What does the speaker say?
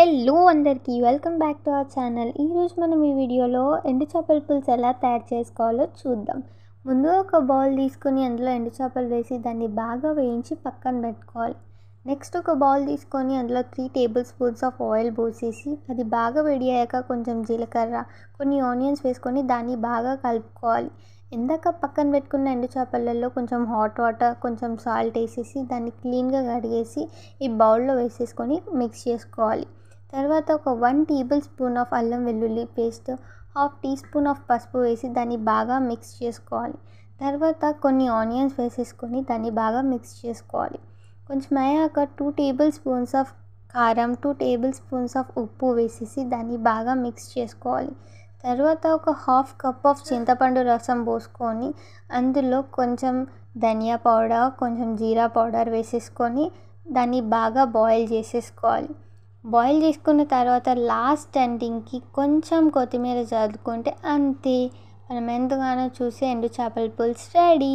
hello అందరికీ welcome back to our channel ఈరోజు మనం ఈ వీడియోలో ఎండు చేపల పులుసు ఎలా తయారు చేసుకోవాలో చూద్దాం ముందు ఒక బౌల్ తీసుకొని అందులో ఎండు చేపలు వేసి దాన్ని బాగా వేయించి పక్కన పెట్టుకోవాలి నెక్స్ట్ ఒక బౌల్ తీసుకొని అందులో three tablespoons of oil పోసేసి అది బాగా వేడి అయ్యాక కొంచెం జీలకర్ర కొన్ని ఆనియన్స్ వేసుకొని దాన్ని బాగా కలుపుకోవాలి ఇందాక పక్కన పెట్టుకున్న ఎండు చేపలలో కొంచెం హాట్ వాటర్ కొంచెం సాల్ట్ వేసేసి దాన్ని క్లీన్గా కడిగేసి ఈ బౌల్లో వేసేసుకొని మిక్స్ చేసుకోవాలి తర్వాత ఒక వన్ టేబుల్ స్పూన్ ఆఫ్ అల్లం వెల్లుల్లి paste half teaspoon of పసుపు వేసి దాన్ని బాగా మిక్స్ చేసుకోవాలి తర్వాత కొన్ని ఆనియన్స్ వేసేసుకొని దాన్ని బాగా మిక్స్ చేసుకోవాలి కొంచెం అయ్యాక టూ టేబుల్ స్పూన్స్ ఆఫ్ కారం టూ టేబుల్ స్పూన్స్ ఆఫ్ ఉప్పు వేసేసి దాన్ని బాగా మిక్స్ చేసుకోవాలి తర్వాత ఒక హాఫ్ కప్ ఆఫ్ చింతపండు రసం పోసుకొని అందులో కొంచెం ధనియా పౌడర్ కొంచెం జీరా పౌడర్ వేసేసుకొని దాన్ని బాగా బాయిల్ చేసేసుకోవాలి బాయిల్ చేసుకున్న తర్వాత లాస్ట్ ఎండింగ్కి కొంచెం కొత్తిమీర చదువుకుంటే అంతే మనం ఎంతగానో చూసి ఎండు చేపల పులుసు రెడీ